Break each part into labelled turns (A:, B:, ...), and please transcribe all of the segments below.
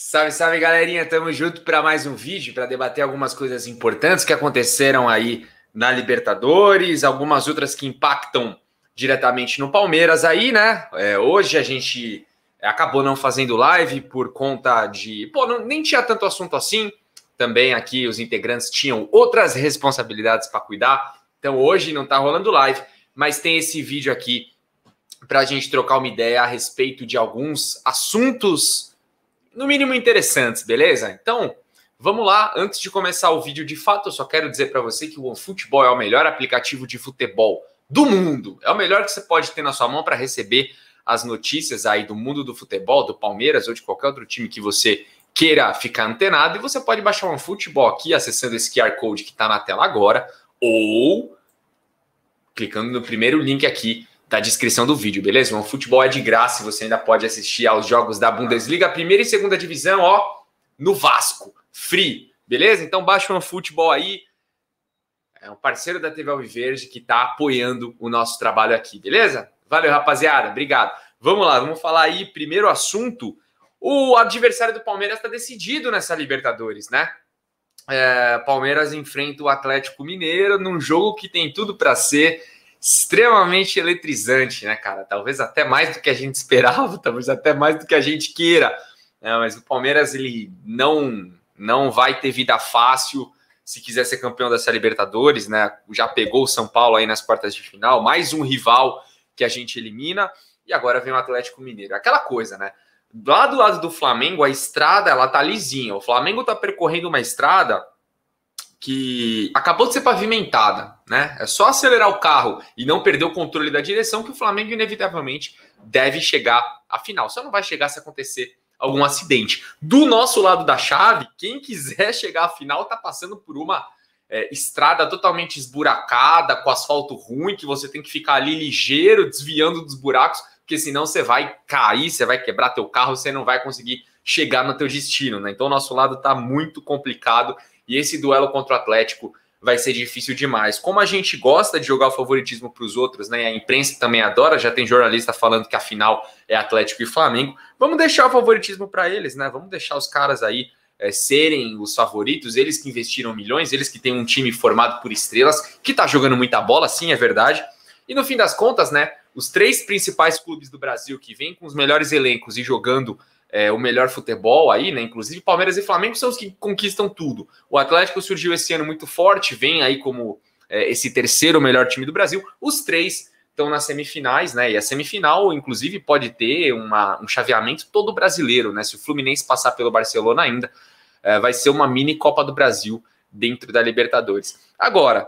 A: Salve, salve galerinha, tamo junto para mais um vídeo para debater algumas coisas importantes que aconteceram aí na Libertadores, algumas outras que impactam diretamente no Palmeiras aí, né? É, hoje a gente acabou não fazendo live por conta de. Pô, não, nem tinha tanto assunto assim. Também aqui os integrantes tinham outras responsabilidades para cuidar. Então hoje não tá rolando live, mas tem esse vídeo aqui para a gente trocar uma ideia a respeito de alguns assuntos no mínimo interessantes, beleza? Então, vamos lá. Antes de começar o vídeo, de fato, eu só quero dizer para você que o OneFootball é o melhor aplicativo de futebol do mundo. É o melhor que você pode ter na sua mão para receber as notícias aí do mundo do futebol, do Palmeiras ou de qualquer outro time que você queira ficar antenado. E você pode baixar o OneFootball aqui acessando esse QR Code que está na tela agora ou clicando no primeiro link aqui da tá descrição do vídeo, beleza? O futebol é de graça e você ainda pode assistir aos jogos da Bundesliga, primeira e segunda divisão, ó, no Vasco, free, beleza? Então baixa o futebol aí. É um parceiro da TV Alviverde que está apoiando o nosso trabalho aqui, beleza? Valeu, rapaziada. Obrigado. Vamos lá, vamos falar aí primeiro assunto. O adversário do Palmeiras está decidido nessa Libertadores, né? É, Palmeiras enfrenta o Atlético Mineiro num jogo que tem tudo para ser extremamente eletrizante, né, cara? Talvez até mais do que a gente esperava, talvez até mais do que a gente queira. Né? Mas o Palmeiras ele não não vai ter vida fácil se quiser ser campeão dessa Libertadores, né? Já pegou o São Paulo aí nas quartas de final, mais um rival que a gente elimina e agora vem o Atlético Mineiro. Aquela coisa, né? Lá do lado do Flamengo, a estrada ela tá lisinha. O Flamengo tá percorrendo uma estrada que acabou de ser pavimentada, né? É só acelerar o carro e não perder o controle da direção que o Flamengo inevitavelmente deve chegar à final. Só não vai chegar se acontecer algum acidente. Do nosso lado da chave, quem quiser chegar à final está passando por uma é, estrada totalmente esburacada, com asfalto ruim, que você tem que ficar ali ligeiro, desviando dos buracos, porque senão você vai cair, você vai quebrar teu carro, você não vai conseguir chegar no teu destino, né? Então o nosso lado está muito complicado e esse duelo contra o Atlético vai ser difícil demais. Como a gente gosta de jogar o favoritismo para os outros, né? A imprensa também adora, já tem jornalista falando que a final é Atlético e Flamengo. Vamos deixar o favoritismo para eles, né? Vamos deixar os caras aí é, serem os favoritos, eles que investiram milhões, eles que têm um time formado por estrelas, que tá jogando muita bola, sim, é verdade. E no fim das contas, né? Os três principais clubes do Brasil que vêm com os melhores elencos e jogando é, o melhor futebol aí, né? Inclusive Palmeiras e Flamengo são os que conquistam tudo. O Atlético surgiu esse ano muito forte, vem aí como é, esse terceiro melhor time do Brasil. Os três estão nas semifinais, né? E a semifinal, inclusive, pode ter uma, um chaveamento todo brasileiro, né? Se o Fluminense passar pelo Barcelona ainda, é, vai ser uma mini Copa do Brasil dentro da Libertadores. Agora,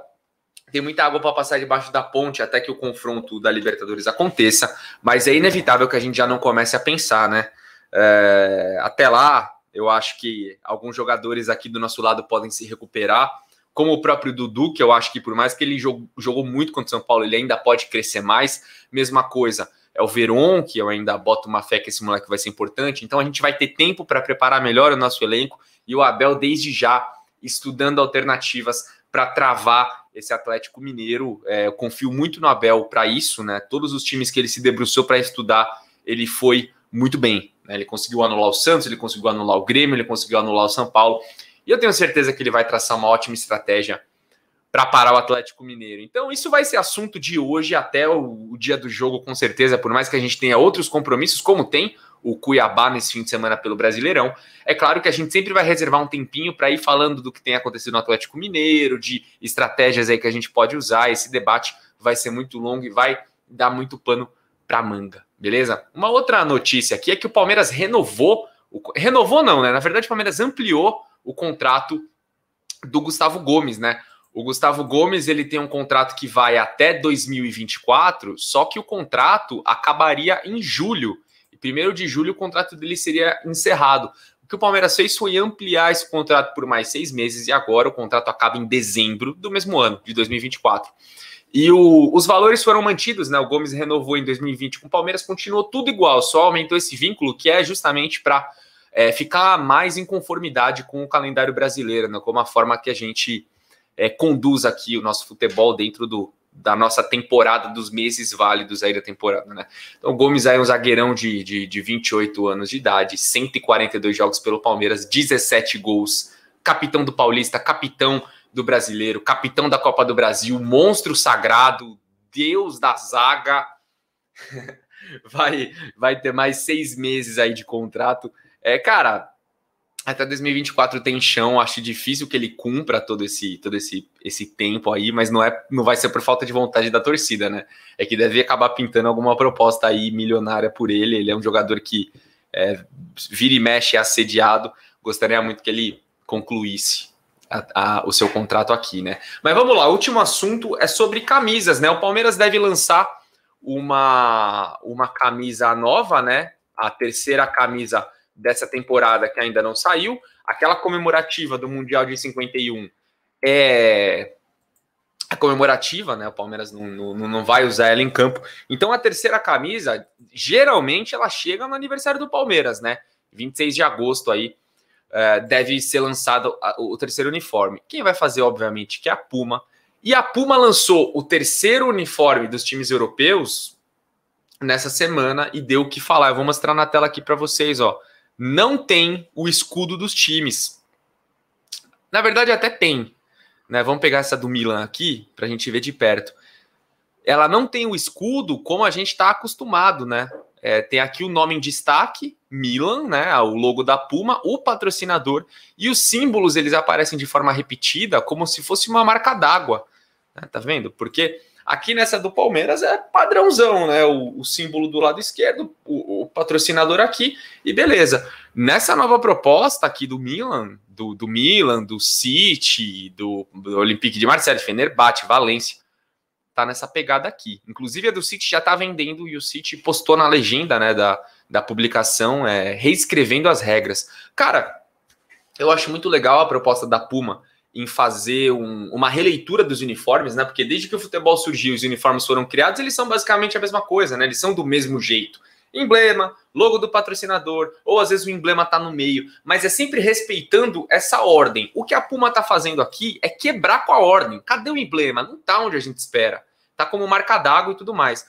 A: tem muita água para passar debaixo da ponte até que o confronto da Libertadores aconteça, mas é inevitável que a gente já não comece a pensar, né? É, até lá, eu acho que alguns jogadores aqui do nosso lado podem se recuperar, como o próprio Dudu, que eu acho que por mais que ele jogou, jogou muito contra o São Paulo, ele ainda pode crescer mais. Mesma coisa, é o Veron, que eu ainda boto uma fé que esse moleque vai ser importante. Então a gente vai ter tempo para preparar melhor o nosso elenco e o Abel, desde já, estudando alternativas para travar esse Atlético Mineiro. É, eu confio muito no Abel para isso, né? Todos os times que ele se debruçou para estudar, ele foi muito bem. Né? Ele conseguiu anular o Santos, ele conseguiu anular o Grêmio, ele conseguiu anular o São Paulo. E eu tenho certeza que ele vai traçar uma ótima estratégia para parar o Atlético Mineiro. Então, isso vai ser assunto de hoje até o, o, dia do jogo, com certeza, por mais que a gente tenha outros compromissos, como tem o Cuiabá nesse fim de semana pelo Brasileirão. É claro que a gente sempre vai reservar um tempinho para ir falando do que tem acontecido no Atlético Mineiro, de estratégias aí que a gente pode usar. Esse debate vai ser muito longo e vai dar muito pano para manga. Beleza? Uma outra notícia aqui é que o Palmeiras renovou, o, renovou não, né? Na verdade, o Palmeiras ampliou o contrato do Gustavo Gomes, né? O Gustavo Gomes ele tem um contrato que vai até 2024, só que o contrato acabaria em julho. E primeiro de julho o contrato dele seria encerrado. O que o Palmeiras fez foi ampliar esse contrato por mais seis meses e agora o contrato acaba em dezembro do mesmo ano, de 2024. E o, os valores foram mantidos, né? O Gomes renovou em 2020 com o Palmeiras, continuou tudo igual, só aumentou esse vínculo, que é justamente para é, ficar mais em conformidade com o calendário brasileiro, né? Como a forma que a gente é, conduz aqui o nosso futebol dentro do, da nossa temporada, dos meses válidos aí da temporada, né? Então, o Gomes aí é um zagueirão de, de, de 28 anos de idade, 142 jogos pelo Palmeiras, 17 gols, capitão do Paulista, capitão do brasileiro, capitão da Copa do Brasil, monstro sagrado, deus da zaga. vai, vai ter mais seis meses aí de contrato. É, cara, até 2024 tem chão, acho difícil que ele cumpra todo esse todo esse, esse tempo aí, mas não é não vai ser por falta de vontade da torcida, né? É que deve acabar pintando alguma proposta aí milionária por ele. Ele é um jogador que é, vira e mexe é assediado. Gostaria muito que ele concluísse a, a, o seu contrato aqui, né? Mas vamos lá, último assunto é sobre camisas, né? O Palmeiras deve lançar uma, uma camisa nova, né? A terceira camisa dessa temporada que ainda não saiu. Aquela comemorativa do Mundial de 51 é a é comemorativa, né? O Palmeiras não, não, não vai usar ela em campo. Então a terceira camisa, geralmente, ela chega no aniversário do Palmeiras, né? 26 de agosto aí é, deve ser lançado o terceiro uniforme. Quem vai fazer, obviamente, que é a Puma. E a Puma lançou o terceiro uniforme dos times europeus nessa semana e deu o que falar. Eu vou mostrar na tela aqui para vocês, ó. Não tem o escudo dos times. Na verdade, até tem. Né? Vamos pegar essa do Milan aqui para a gente ver de perto. Ela não tem o escudo como a gente está acostumado, né? É, tem aqui o nome em destaque, Milan, né, o logo da Puma, o patrocinador e os símbolos eles aparecem de forma repetida, como se fosse uma marca d'água. Né, tá vendo? Porque aqui nessa do Palmeiras é padrãozão, né? O, o símbolo do lado esquerdo, o, o, patrocinador aqui e beleza. Nessa nova proposta aqui do Milan, do, do Milan, do City, do, do Olympique de Marseille, Fenerbahçe, Valência tá nessa pegada aqui. Inclusive a do City já tá vendendo e o City postou na legenda, né, da, da publicação, é, reescrevendo as regras. Cara, eu acho muito legal a proposta da Puma em fazer um, uma releitura dos uniformes, né? Porque desde que o futebol surgiu, os uniformes foram criados, eles são basicamente a mesma coisa, né? Eles são do mesmo jeito. Emblema, logo do patrocinador, ou às vezes o emblema tá no meio, mas é sempre respeitando essa ordem. O que a Puma tá fazendo aqui é quebrar com a ordem. Cadê o emblema? Não tá onde a gente espera tá como marca d'água e tudo mais.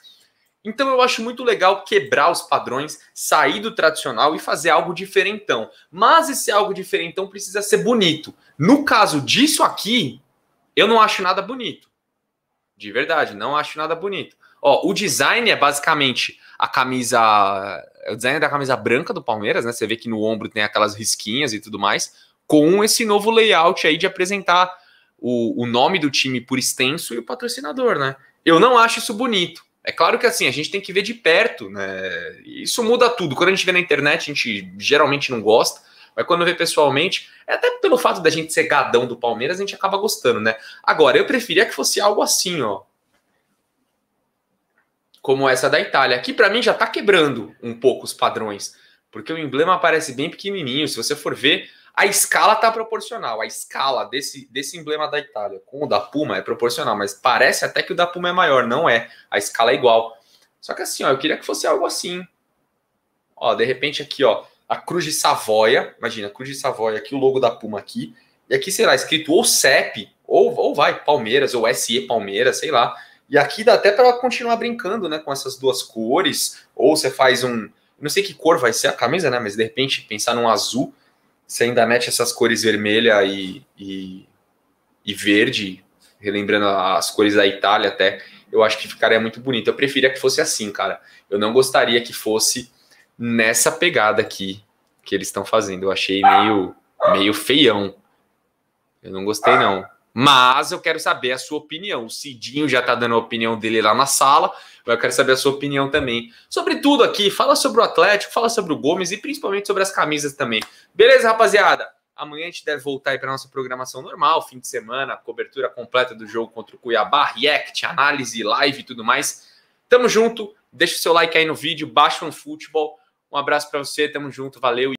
A: Então eu acho muito legal quebrar os padrões, sair do tradicional e fazer algo diferentão. Mas esse algo diferentão precisa ser bonito. No caso disso aqui, eu não acho nada bonito. De verdade, não acho nada bonito. Ó, o design é basicamente a camisa, o design da camisa branca do Palmeiras, né? Você vê que no ombro tem aquelas risquinhas e tudo mais, com esse novo layout aí de apresentar o, o nome do time por extenso e o patrocinador, né? Eu não acho isso bonito. É claro que assim, a gente tem que ver de perto, né? Isso muda tudo. Quando a gente vê na internet, a gente geralmente não gosta, mas quando vê pessoalmente, é até pelo fato da gente ser gadão do Palmeiras, a gente acaba gostando, né? Agora, eu preferia que fosse algo assim, ó. Como essa da Itália. Aqui, para mim, já tá quebrando um pouco os padrões, porque o emblema aparece bem pequenininho. Se você for ver, a escala está proporcional. A escala desse, desse emblema da Itália com o da Puma é proporcional, mas parece até que o da Puma é maior. Não é. A escala é igual. Só que assim, ó, eu queria que fosse algo assim. Ó, de repente aqui, ó, a Cruz de Savoia. Imagina, a Cruz de Savoia aqui, o logo da Puma aqui. E aqui será escrito ou CEP, ou, ou vai, Palmeiras, ou SE Palmeiras, sei lá. E aqui dá até para continuar brincando, né, com essas duas cores. Ou você faz um. Não sei que cor vai ser a camisa, né? Mas de repente pensar num azul você ainda mete essas cores vermelha e, e, e verde, relembrando as cores da Itália até, eu acho que ficaria muito bonito. Eu preferia que fosse assim, cara. Eu não gostaria que fosse nessa pegada aqui que eles estão fazendo. Eu achei meio, meio feião. Eu não gostei, não. Mas eu quero saber a sua opinião. O Cidinho já está dando a opinião dele lá na sala. Eu quero saber a sua opinião também. Sobre tudo aqui, fala sobre o Atlético, fala sobre o Gomes e principalmente sobre as camisas também. Beleza, rapaziada? Amanhã a gente deve voltar aí para nossa programação normal, fim de semana, cobertura completa do jogo contra o Cuiabá, react, análise, live e tudo mais. Tamo junto, deixa o seu like aí no vídeo, baixa um futebol. Um abraço para você, tamo junto, valeu.